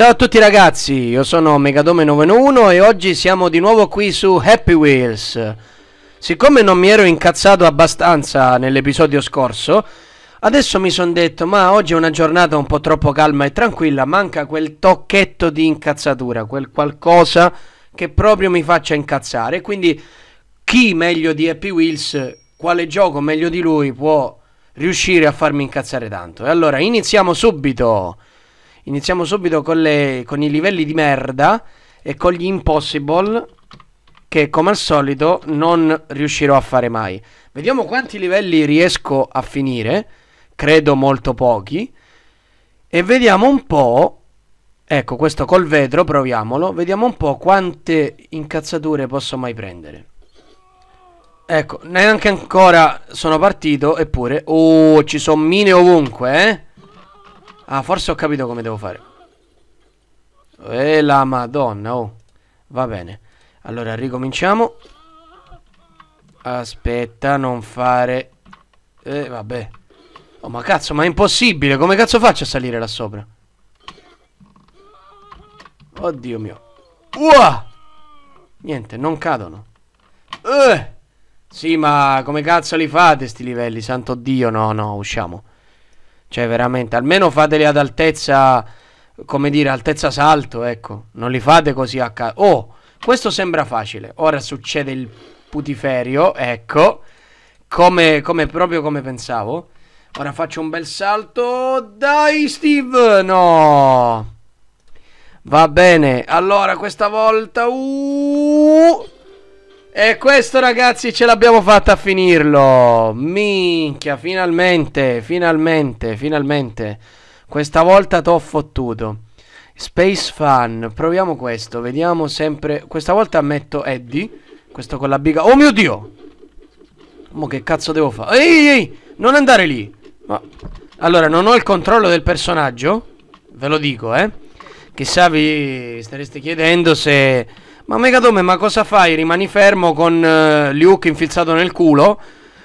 Ciao a tutti ragazzi, io sono Megadome911 e oggi siamo di nuovo qui su Happy Wheels. Siccome non mi ero incazzato abbastanza nell'episodio scorso, adesso mi sono detto ma oggi è una giornata un po' troppo calma e tranquilla, manca quel tocchetto di incazzatura, quel qualcosa che proprio mi faccia incazzare. Quindi chi meglio di Happy Wheels, quale gioco meglio di lui può riuscire a farmi incazzare tanto? E allora iniziamo subito! Iniziamo subito con, le, con i livelli di merda e con gli impossible che come al solito non riuscirò a fare mai. Vediamo quanti livelli riesco a finire, credo molto pochi, e vediamo un po', ecco questo col vetro, proviamolo, vediamo un po' quante incazzature posso mai prendere. Ecco, neanche ancora sono partito, eppure, oh ci sono mine ovunque, eh? Ah, forse ho capito come devo fare. E la madonna, oh. Va bene. Allora, ricominciamo. Aspetta, non fare... Eh, vabbè. Oh, ma cazzo, ma è impossibile. Come cazzo faccio a salire là sopra? Oddio mio. Uah! Niente, non cadono. Eh! Sì, ma come cazzo li fate sti livelli? Santo Dio, no, no, usciamo. Cioè, veramente, almeno fateli ad altezza, come dire, altezza salto, ecco. Non li fate così a caso. Oh, questo sembra facile. Ora succede il putiferio, ecco. Come, come proprio come pensavo. Ora faccio un bel salto. Dai, Steve! No! Va bene, allora questa volta... Uh, e questo ragazzi ce l'abbiamo fatta a finirlo. Minchia, finalmente, finalmente, finalmente. Questa volta t'ho fottuto. Space Fan, proviamo questo, vediamo sempre. Questa volta metto Eddie, questo con la biga. Oh mio Dio! Mo che cazzo devo fare? Ehi, ehi, non andare lì. Ma... Allora, non ho il controllo del personaggio, ve lo dico, eh. Chissà vi stareste chiedendo se ma Megadome, ma cosa fai? Rimani fermo con uh, Luke infilzato nel culo?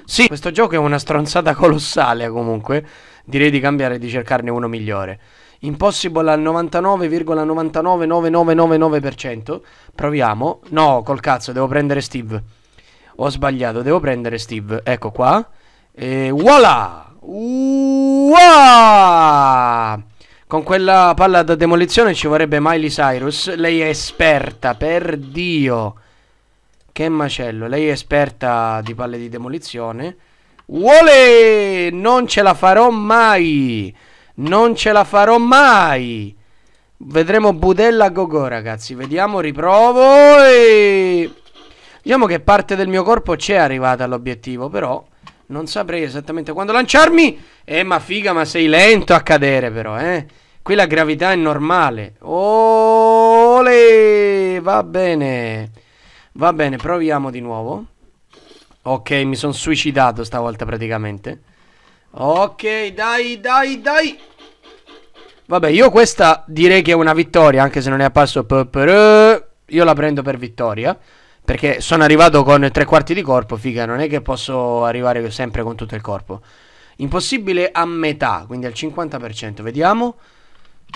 Sì, questo gioco è una stronzata colossale comunque. Direi di cambiare e di cercarne uno migliore. Impossible al 99,999999%. Proviamo. No, col cazzo, devo prendere Steve. Ho sbagliato, devo prendere Steve. Ecco qua. E voilà! Uaaah! Con quella palla da demolizione ci vorrebbe Miley Cyrus. Lei è esperta, per Dio. Che macello. Lei è esperta di palle di demolizione. Vuole! Non ce la farò mai. Non ce la farò mai. Vedremo Budella Gogo, ragazzi. Vediamo, riprovo. E... Diciamo che parte del mio corpo c'è arrivata all'obiettivo, però... Non saprei esattamente quando lanciarmi. Eh, ma figa, ma sei lento a cadere però, eh. Qui la gravità è normale. Ole! Va bene. Va bene, proviamo di nuovo. Ok, mi sono suicidato stavolta praticamente. Ok, dai, dai, dai. Vabbè, io questa direi che è una vittoria, anche se non è apparso... Io la prendo per vittoria. Perché sono arrivato con tre quarti di corpo, figa, non è che posso arrivare sempre con tutto il corpo. Impossibile a metà, quindi al 50%. Vediamo.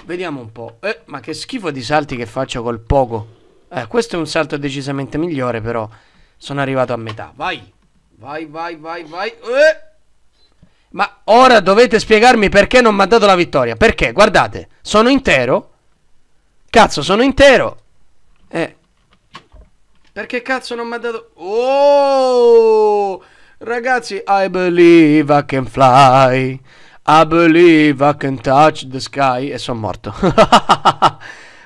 Vediamo un po'. Eh, ma che schifo di salti che faccio col poco. Eh, questo è un salto decisamente migliore, però sono arrivato a metà. Vai. Vai, vai, vai, vai. Eh. Ma ora dovete spiegarmi perché non mi ha dato la vittoria. Perché, guardate, sono intero. Cazzo, sono intero. Eh. Perché cazzo non mi ha dato... Oh! Ragazzi, I believe I can fly. I believe I can touch the sky. E sono morto.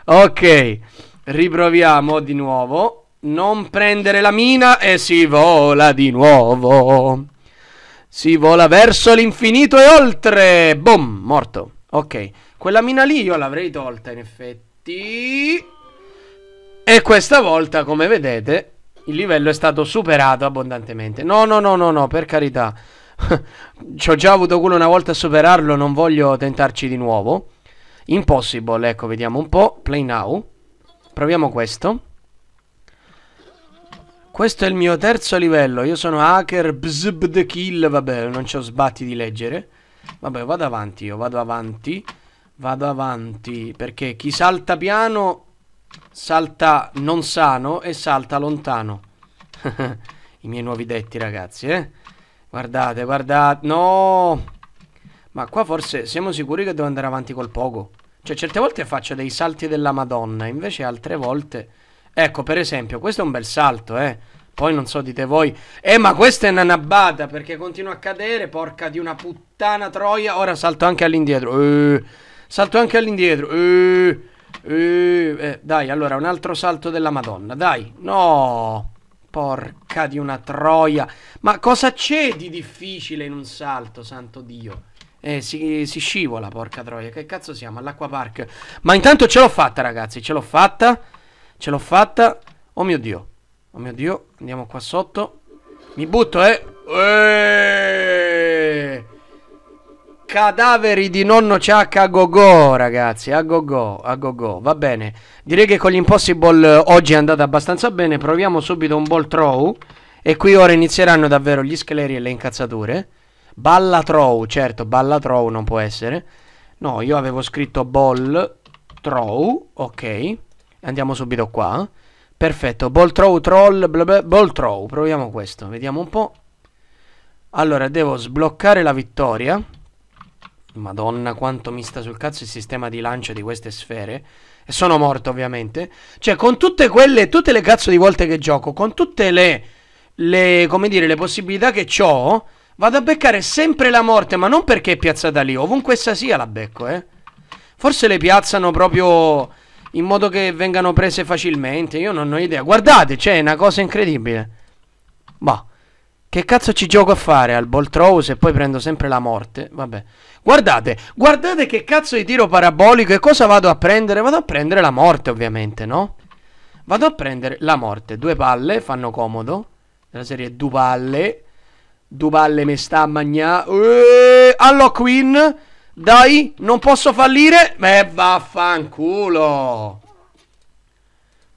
ok, riproviamo di nuovo. Non prendere la mina e si vola di nuovo. Si vola verso l'infinito e oltre. Boom, morto. Ok, quella mina lì io l'avrei tolta in effetti. E questa volta, come vedete, il livello è stato superato abbondantemente. No, no, no, no, no, per carità. Ci ho già avuto culo una volta a superarlo, non voglio tentarci di nuovo. Impossible, ecco, vediamo un po'. Play now. Proviamo questo. Questo è il mio terzo livello. Io sono hacker, bzbd kill, vabbè, non ci ho sbatti di leggere. Vabbè, vado avanti, io vado avanti. Vado avanti, perché chi salta piano salta non sano e salta lontano. I miei nuovi detti, ragazzi, eh? Guardate, guardate. No! Ma qua forse siamo sicuri che devo andare avanti col poco. Cioè, certe volte faccio dei salti della Madonna, invece altre volte... Ecco, per esempio, questo è un bel salto, eh? Poi non so dite voi, eh ma questa è una nabbata perché continua a cadere, porca di una puttana troia. Ora salto anche all'indietro, eh, salto anche all'indietro, eh, eh, eh, dai, allora, un altro salto della Madonna. Dai, no. Porca di una troia. Ma cosa c'è di difficile in un salto, santo Dio? Eh, si, si scivola, porca troia. Che cazzo siamo? All'acquapark. Ma intanto ce l'ho fatta, ragazzi. Ce l'ho fatta. Ce l'ho fatta. Oh mio Dio. Oh mio Dio. Andiamo qua sotto. Mi butto, eh. Eeeh. Cadaveri di nonno Ciacca a gogo, ragazzi, a gogo, a gogo, va bene. Direi che con l'Impossible eh, oggi è andata abbastanza bene, proviamo subito un ball throw e qui ora inizieranno davvero gli scheleri e le incazzature. Balla throw, certo, balla throw non può essere. No, io avevo scritto ball throw, ok. Andiamo subito qua. Perfetto, ball throw, troll, bla bla, ball throw, proviamo questo, vediamo un po'. Allora, devo sbloccare la vittoria. Madonna quanto mi sta sul cazzo il sistema di lancio di queste sfere. E sono morto ovviamente. Cioè con tutte quelle, tutte le cazzo di volte che gioco, con tutte le, le come dire, le possibilità che ho, vado a beccare sempre la morte, ma non perché è piazzata lì, ovunque essa sia la becco, eh. Forse le piazzano proprio in modo che vengano prese facilmente, io non ho idea. Guardate, c'è una cosa incredibile. Bah. Che cazzo ci gioco a fare al ball throw se poi prendo sempre la morte? Vabbè. Guardate, guardate che cazzo di tiro parabolico e cosa vado a prendere? Vado a prendere la morte ovviamente, no? Vado a prendere la morte. Due palle, fanno comodo. Della serie due palle. Due palle mi sta a magnà. allo Queen. Dai, non posso fallire. Beh, vaffanculo.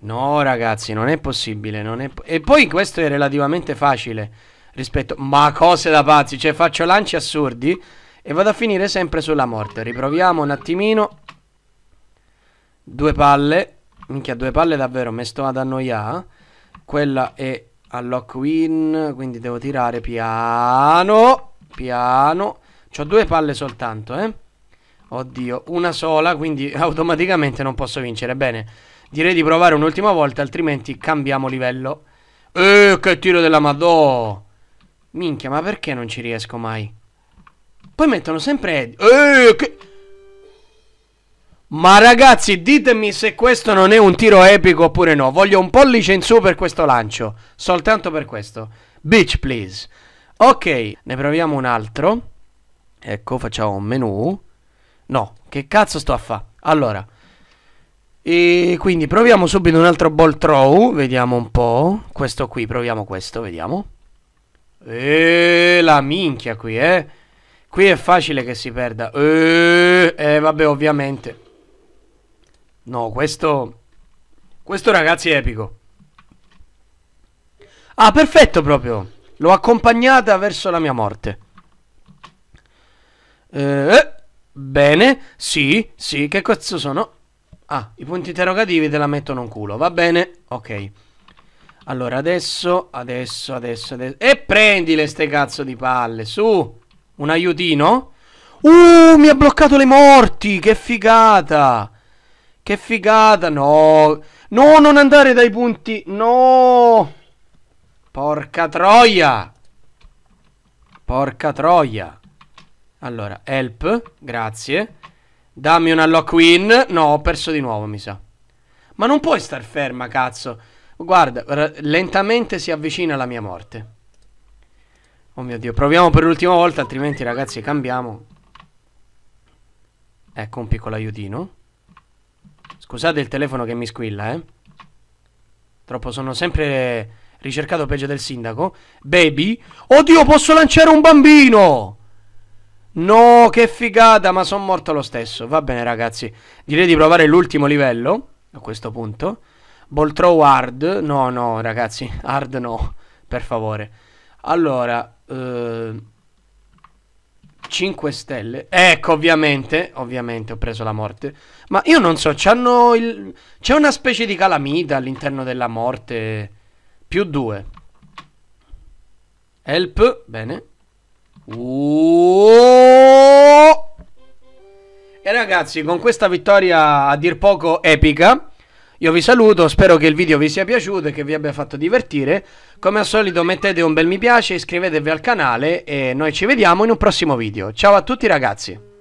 No, ragazzi, non è possibile. Non è e poi questo è relativamente facile rispetto, ma cose da pazzi, cioè faccio lanci assurdi e vado a finire sempre sulla morte. Riproviamo un attimino. Due palle. Minchia, due palle davvero, mi sto ad annoiare. Quella è a lock win, quindi devo tirare piano, piano. ho due palle soltanto, eh. Oddio, una sola, quindi automaticamente non posso vincere. Bene, direi di provare un'ultima volta, altrimenti cambiamo livello. Eh, che tiro della Madonna! Minchia, ma perché non ci riesco mai? Poi mettono sempre... Ehi, che... Ma ragazzi, ditemi se questo non è un tiro epico oppure no. Voglio un pollice in su per questo lancio. Soltanto per questo. Bitch, please. Ok, ne proviamo un altro. Ecco, facciamo un menu. No, che cazzo sto a fa'? Allora. E quindi proviamo subito un altro ball throw. Vediamo un po'. Questo qui, proviamo questo, vediamo. E eh, la minchia qui, eh. Qui è facile che si perda. E eh, eh, vabbè, ovviamente. No, questo... Questo ragazzi è epico. Ah, perfetto proprio. L'ho accompagnata verso la mia morte. Eh, eh bene, sì, sì, che cazzo sono? Ah, i punti interrogativi te la mettono in culo, va bene, ok. Allora, adesso, adesso, adesso, adesso. E prendile ste cazzo di palle, su. Un aiutino. Uh, mi ha bloccato le morti, che figata. Che figata, no. No, non andare dai punti, no. Porca troia. Porca troia. Allora, help, grazie. Dammi una lock win. No, ho perso di nuovo, mi sa. Ma non puoi star ferma, cazzo. Guarda, lentamente si avvicina la mia morte. Oh mio Dio, proviamo per l'ultima volta, altrimenti ragazzi cambiamo. Ecco un piccolo aiutino. Scusate il telefono che mi squilla, eh. Troppo sono sempre ricercato peggio del sindaco. Baby. Oddio, posso lanciare un bambino! No, che figata, ma sono morto lo stesso. Va bene ragazzi, direi di provare l'ultimo livello a questo punto. Boltrow hard? No, no, ragazzi, hard no, per favore. Allora, eh, 5 stelle. Ecco, ovviamente, ovviamente ho preso la morte. Ma io non so, c'hanno il... C'è una specie di calamita all'interno della morte. Più 2. Help, bene. Oh! E ragazzi, con questa vittoria a dir poco epica io vi saluto, spero che il video vi sia piaciuto e che vi abbia fatto divertire. Come al solito mettete un bel mi piace, iscrivetevi al canale e noi ci vediamo in un prossimo video. Ciao a tutti ragazzi!